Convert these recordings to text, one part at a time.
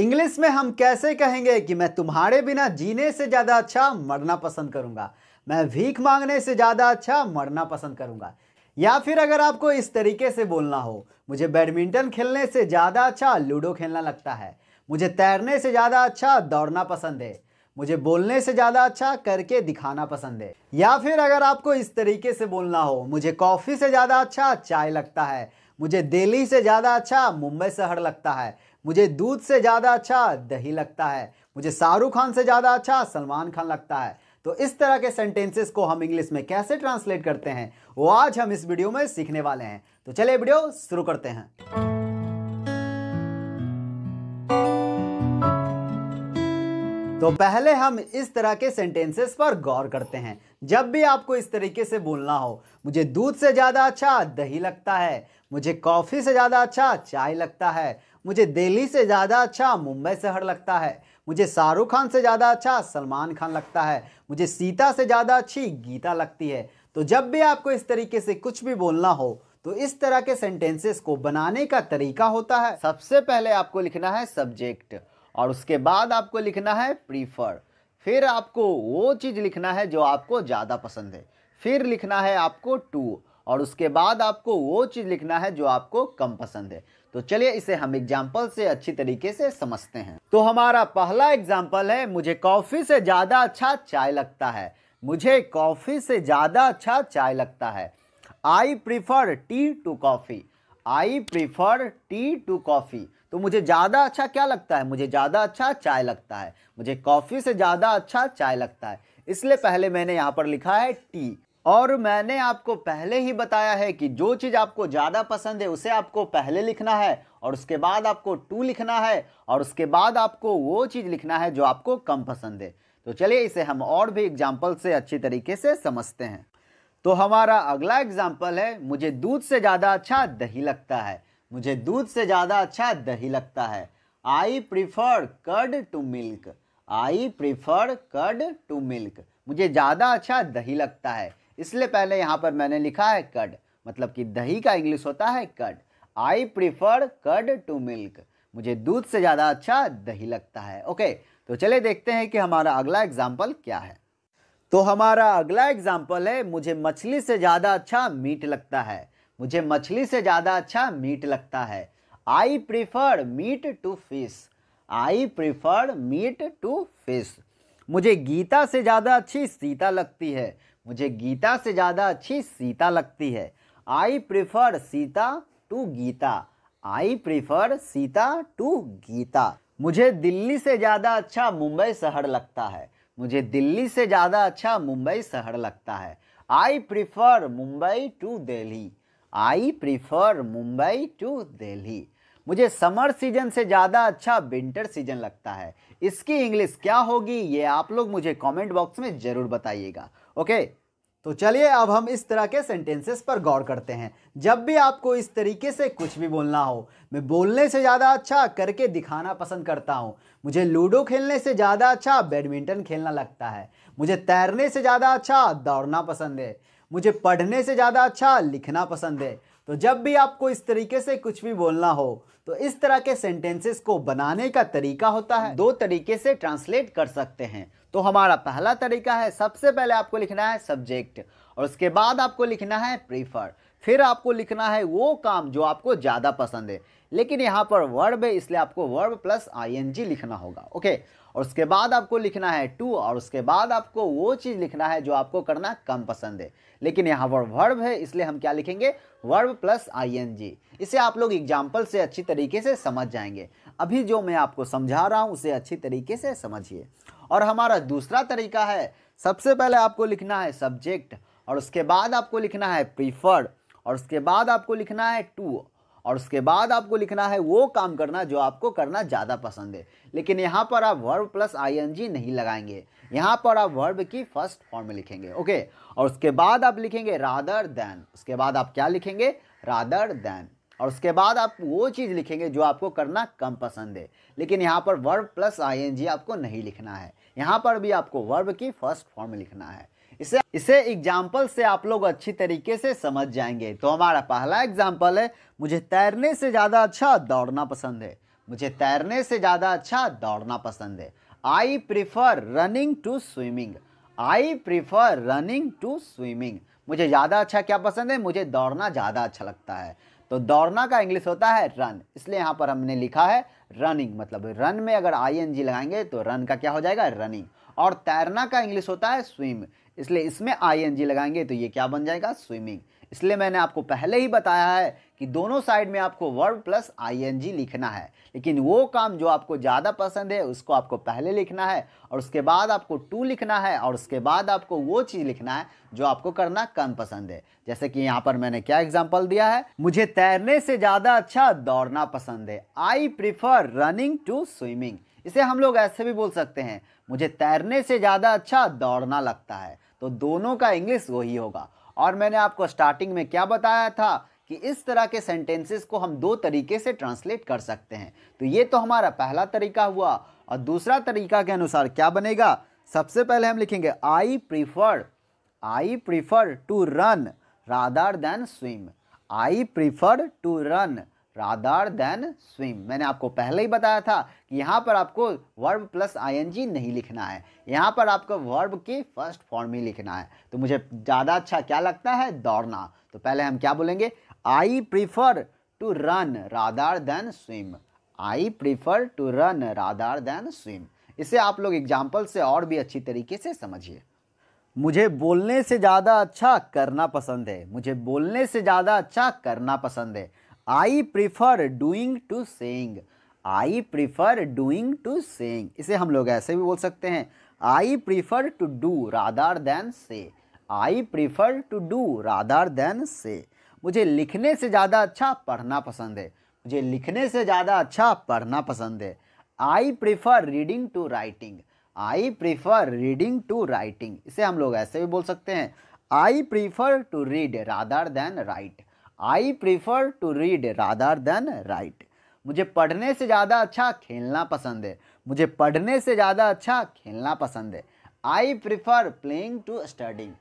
English में हम कैसे कहेंगे कि मैं तुम्हारे बिना जीने से ज़्यादा अच्छा मरना पसंद करूँगा मैं भीख मांगने से ज़्यादा अच्छा मरना पसंद करूँगा या फिर अगर आपको इस तरीके से बोलना हो मुझे बैडमिंटन खेलने से ज़्यादा अच्छा लूडो खेलना लगता है मुझे तैरने से ज़्यादा अच्छा दौड़ना पसंद है मुझे बोलने से ज़्यादा अच्छा करके दिखाना पसंद है या फिर अगर आपको इस तरीके से बोलना हो मुझे कॉफ़ी से ज़्यादा अच्छा चाय लगता है मुझे दिल्ली से ज़्यादा अच्छा मुंबई शहर लगता है मुझे दूध से ज़्यादा अच्छा दही लगता है मुझे शाहरुख खान से ज़्यादा अच्छा सलमान खान लगता है तो इस तरह के सेंटेंसेस को हम इंग्लिश में कैसे ट्रांसलेट करते हैं वो आज हम इस वीडियो में सीखने वाले हैं तो चलिए वीडियो शुरू करते हैं तो पहले हम इस तरह के सेंटेंसेस पर गौर करते हैं जब भी आपको इस तरीके से बोलना हो मुझे दूध से ज़्यादा अच्छा दही लगता है मुझे कॉफ़ी से ज़्यादा अच्छा चाय लगता है मुझे दिल्ली से ज़्यादा अच्छा मुंबई शहर लगता है मुझे शाहरुख खान से ज़्यादा अच्छा सलमान खान लगता है मुझे सीता से ज़्यादा अच्छी गीता लगती है तो जब भी आपको इस तरीके से कुछ भी बोलना हो तो इस तरह के सेंटेंसेस को बनाने का तरीका होता है सबसे पहले आपको लिखना है सब्जेक्ट और उसके बाद आपको लिखना है प्रीफर फिर आपको वो चीज़ लिखना है जो आपको ज़्यादा पसंद है फिर लिखना है आपको टू और उसके बाद आपको वो चीज़ लिखना है जो आपको कम पसंद है तो चलिए इसे हम एग्जाम्पल से अच्छी तरीके से समझते हैं तो हमारा पहला एग्जाम्पल है मुझे कॉफ़ी से ज़्यादा अच्छा चाय लगता है मुझे कॉफ़ी से ज़्यादा अच्छा चाय लगता है I prefer tea to coffee I prefer tea to coffee तो मुझे ज़्यादा अच्छा क्या लगता है मुझे ज़्यादा अच्छा चाय लगता है मुझे कॉफ़ी से ज़्यादा अच्छा चाय लगता है इसलिए पहले मैंने यहाँ पर लिखा है टी और मैंने आपको पहले ही बताया है कि जो चीज़ आपको ज़्यादा पसंद है उसे आपको पहले लिखना है और उसके बाद आपको टू लिखना है और उसके बाद आपको वो चीज़ लिखना है जो आपको कम पसंद है तो चलिए इसे हम और भी एग्जाम्पल से अच्छी तरीके से समझते हैं तो हमारा अगला एग्जाम्पल है मुझे दूध से ज़्यादा अच्छा दही लगता है मुझे दूध से ज़्यादा अच्छा दही लगता है I prefer curd to milk I prefer curd to milk मुझे ज़्यादा अच्छा दही लगता है इसलिए पहले यहाँ पर मैंने लिखा है कड मतलब कि दही का इंग्लिश होता है curd I prefer curd to milk मुझे दूध से ज़्यादा अच्छा दही लगता है ओके तो चले देखते हैं कि हमारा अगला एग्जाम्पल क्या है तो हमारा अगला एग्जाम्पल है मुझे मछली से ज़्यादा अच्छा मीट लगता है मुझे मछली से ज़्यादा अच्छा मीट लगता है I prefer meat to fish I prefer meat to fish मुझे गीता से ज़्यादा अच्छी सीता लगती है मुझे गीता से ज़्यादा अच्छी सीता लगती है I prefer Sita to Gita I prefer Sita to Gita मुझे दिल्ली से ज़्यादा अच्छा मुंबई शहर लगता है मुझे दिल्ली से ज़्यादा अच्छा मुंबई शहर लगता है I prefer Mumbai to Delhi I prefer Mumbai to Delhi मुझे समर सीजन से ज़्यादा अच्छा विंटर सीजन लगता है इसकी इंग्लिश क्या होगी ये आप लोग मुझे कमेंट बॉक्स में ज़रूर बताइएगा ओके तो चलिए अब हम इस तरह के सेंटेंसेस पर गौर करते हैं जब भी आपको इस तरीके से कुछ भी बोलना हो मैं बोलने से ज़्यादा अच्छा करके दिखाना पसंद करता हूँ मुझे लूडो खेलने से ज़्यादा अच्छा बैडमिंटन खेलना लगता है मुझे तैरने से ज़्यादा अच्छा दौड़ना पसंद है मुझे पढ़ने से ज़्यादा अच्छा लिखना पसंद है तो जब भी आपको इस तरीके से कुछ भी बोलना हो तो इस तरह के सेंटेंसेस को बनाने का तरीका होता है दो तरीके से ट्रांसलेट कर सकते हैं तो हमारा पहला तरीका है सबसे पहले आपको लिखना है सब्जेक्ट और उसके बाद आपको लिखना है प्रीफर फिर आपको लिखना है वो काम जो आपको ज़्यादा पसंद है लेकिन यहाँ पर वर्ब है इसलिए आपको वर्ब प्लस आई लिखना होगा ओके और उसके बाद आपको लिखना है टू और उसके बाद आपको वो चीज़ लिखना है जो आपको करना कम पसंद है लेकिन यहाँ पर वर्ब है इसलिए हम क्या लिखेंगे वर्ब प्लस आई इसे आप लोग एग्जाम्पल से अच्छी तरीके से समझ जाएंगे अभी जो मैं आपको समझा रहा हूँ उसे अच्छी तरीके से समझिए और हमारा दूसरा तरीका है सबसे पहले आपको लिखना है सब्जेक्ट और उसके बाद आपको लिखना है प्रीफर्ड और उसके बाद आपको लिखना है टू और उसके बाद आपको लिखना है वो काम करना जो आपको करना ज़्यादा पसंद है लेकिन यहाँ पर आप वर्ब प्लस आईएनजी नहीं लगाएंगे यहाँ पर आप वर्ब की फर्स्ट फॉर्म में लिखेंगे ओके और उसके बाद आप लिखेंगे रादर देन उसके बाद आप क्या लिखेंगे रादर देन और उसके बाद आप वो चीज़ लिखेंगे जो आपको करना कम पसंद है लेकिन यहाँ पर वर्ब प्लस आईएनजी आपको नहीं लिखना है यहाँ पर भी आपको वर्ब की फर्स्ट फॉर्म लिखना है इसे इसे एग्जाम्पल से आप लोग अच्छी तरीके से समझ जाएंगे तो हमारा पहला एग्जाम्पल है मुझे तैरने से ज़्यादा अच्छा दौड़ना पसंद है मुझे तैरने से ज़्यादा अच्छा दौड़ना पसंद है I prefer running to swimming I prefer running to swimming मुझे ज़्यादा अच्छा क्या पसंद है मुझे दौड़ना ज़्यादा अच्छा लगता है तो दौड़ना का इंग्लिश होता है रन इसलिए यहाँ पर हमने लिखा है रनिंग मतलब रन में अगर आई एन जी लगाएंगे तो रन का क्या हो जाएगा रनिंग और तैरना का इंग्लिश होता है स्विम इसलिए इसमें आई लगाएंगे तो ये क्या बन जाएगा स्विमिंग इसलिए मैंने आपको पहले ही बताया है कि दोनों साइड में आपको वर्ब प्लस आईएनजी लिखना है लेकिन वो काम जो आपको ज़्यादा पसंद है उसको आपको पहले लिखना है और उसके बाद आपको टू लिखना है और उसके बाद आपको वो चीज़ लिखना है जो आपको करना कम पसंद है जैसे कि यहाँ पर मैंने क्या एग्जाम्पल दिया है मुझे तैरने से ज़्यादा अच्छा दौड़ना पसंद है I prefer running to swimming इसे हम लोग ऐसे भी बोल सकते हैं मुझे तैरने से ज़्यादा अच्छा दौड़ना लगता है तो दोनों का इंग्लिश वही होगा और मैंने आपको स्टार्टिंग में क्या बताया था कि इस तरह के सेंटेंसेस को हम दो तरीके से ट्रांसलेट कर सकते हैं तो ये तो हमारा पहला तरीका हुआ और दूसरा तरीका के अनुसार क्या बनेगा सबसे पहले हम लिखेंगे I prefer I prefer to run rather than swim I prefer to run rather than swim मैंने आपको पहले ही बताया था कि यहाँ पर आपको वर्ब प्लस आई नहीं लिखना है यहाँ पर आपको वर्ब के फर्स्ट फॉर्म ही लिखना है तो मुझे ज़्यादा अच्छा क्या लगता है दौड़ना तो पहले हम क्या बोलेंगे I prefer to run rather than swim I prefer to run rather than swim इसे आप लोग एग्जाम्पल से और भी अच्छी तरीके से समझिए मुझे बोलने से ज़्यादा अच्छा करना पसंद है मुझे बोलने से ज़्यादा अच्छा करना पसंद है I prefer doing to saying I prefer doing to saying इसे हम लोग ऐसे भी बोल सकते हैं I prefer to do rather than say I prefer to do rather than say मुझे लिखने से ज़्यादा अच्छा पढ़ना पसंद है मुझे लिखने से ज़्यादा अच्छा पढ़ना पसंद है I prefer reading to writing I prefer reading to writing इसे हम लोग ऐसे भी बोल सकते हैं I prefer to read rather than write I prefer to read rather than write मुझे पढ़ने से ज़्यादा अच्छा खेलना पसंद है मुझे पढ़ने से ज़्यादा अच्छा खेलना पसंद है I prefer playing to studying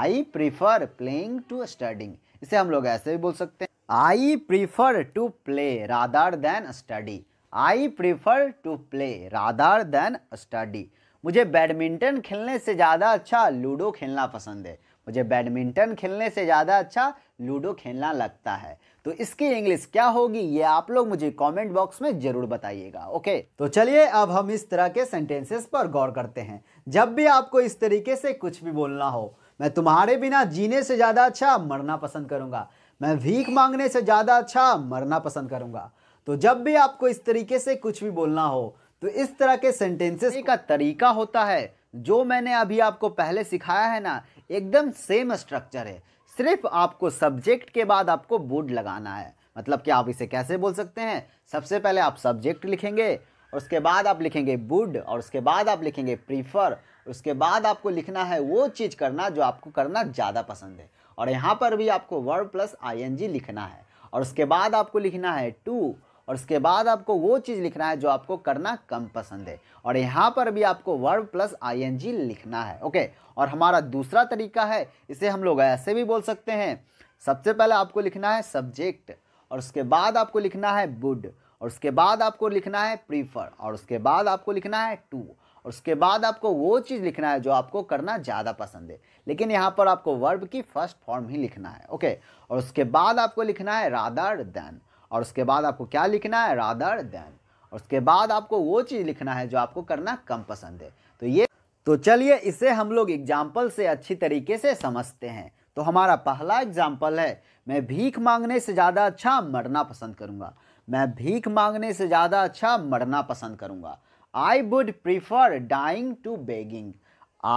I prefer playing to studying इसे हम लोग ऐसे भी बोल सकते हैं I prefer to play rather than study I prefer to play rather than study मुझे बैडमिंटन खेलने से ज़्यादा अच्छा लूडो खेलना पसंद है मुझे बैडमिंटन खेलने से ज़्यादा अच्छा लूडो खेलना लगता है तो इसकी इंग्लिश क्या होगी ये आप लोग मुझे कमेंट बॉक्स में जरूर बताइएगा ओके तो चलिए अब हम इस तरह के सेंटेंसेस पर गौर करते हैं जब भी आपको इस तरीके से कुछ भी बोलना हो मैं तुम्हारे बिना जीने से ज़्यादा अच्छा मरना पसंद करूंगा मैं भीख मांगने से ज़्यादा अच्छा मरना पसंद करूंगा तो जब भी आपको इस तरीके से कुछ भी बोलना हो तो इस तरह के सेंटेंसेस का तरीका होता है जो मैंने अभी आपको पहले सिखाया है ना एकदम सेम स्ट्रक्चर है सिर्फ आपको सब्जेक्ट के बाद आपको वुड लगाना है मतलब कि आप इसे कैसे बोल सकते हैं सबसे पहले आप सब्जेक्ट लिखेंगे और उसके बाद आप लिखेंगे वुड और उसके बाद आप लिखेंगे प्रीफर उसके बाद आपको लिखना है वो चीज़ करना जो आपको करना ज़्यादा पसंद है और यहाँ पर भी आपको वर्ड प्लस आईएनजी लिखना है और उसके बाद आपको लिखना है टू और उसके बाद आपको वो चीज़ लिखना है जो आपको करना कम पसंद है और यहाँ पर भी आपको वर्ब प्लस आई लिखना है ओके और हमारा दूसरा तरीका है इसे हम लोग ऐसे भी बोल सकते हैं सबसे पहले आपको लिखना है सब्जेक्ट और उसके बाद आपको लिखना है बुड और उसके बाद आपको लिखना है प्रीफर और उसके बाद आपको लिखना है टू और उसके बाद आपको वो चीज़ लिखना है जो आपको करना ज़्यादा पसंद है लेकिन यहाँ पर आपको वर्ब की फर्स्ट फॉर्म ही लिखना है ओके और उसके बाद आपको लिखना है राधार देन और उसके बाद आपको क्या लिखना है राधर देन और उसके बाद आपको वो चीज़ लिखना है जो आपको करना कम पसंद है तो ये तो चलिए इसे हम लोग एग्जाम्पल से अच्छी तरीके से समझते हैं तो हमारा पहला एग्जाम्पल है मैं भीख मांगने से ज़्यादा अच्छा मरना पसंद करूँगा मैं भीख मांगने से ज़्यादा अच्छा मरना पसंद करूँगा I would prefer dying to begging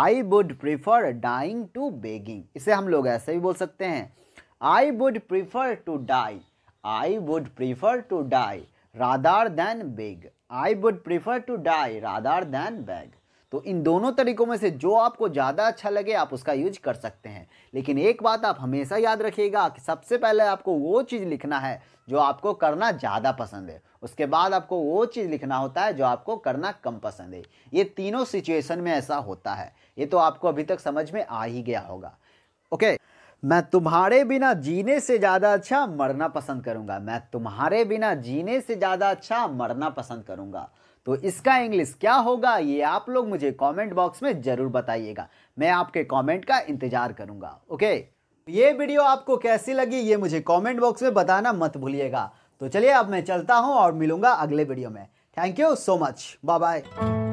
I would prefer dying to begging इसे हम लोग ऐसे भी बोल सकते हैं I would prefer to die I would prefer to die rather than beg. I would prefer to die rather than beg. तो इन दोनों तरीकों में से जो आपको ज़्यादा अच्छा लगे आप उसका यूज कर सकते हैं लेकिन एक बात आप हमेशा याद रखिएगा कि सबसे पहले आपको वो चीज़ लिखना है जो आपको करना ज़्यादा पसंद है उसके बाद आपको वो चीज़ लिखना होता है जो आपको करना कम पसंद है ये तीनों सिचुएशन में ऐसा होता है ये तो आपको अभी तक समझ में आ ही गया होगा ओके मैं तुम्हारे बिना जीने से ज़्यादा अच्छा मरना पसंद करूंगा मैं तुम्हारे बिना जीने से ज़्यादा अच्छा मरना पसंद करूंगा तो इसका इंग्लिश क्या होगा ये आप लोग मुझे कमेंट बॉक्स में ज़रूर बताइएगा मैं आपके कमेंट का इंतज़ार करूंगा ओके ये वीडियो आपको कैसी लगी ये मुझे कमेंट बॉक्स में बताना मत भूलिएगा तो चलिए अब मैं चलता हूँ और मिलूंगा अगले वीडियो में thank you so much bye bye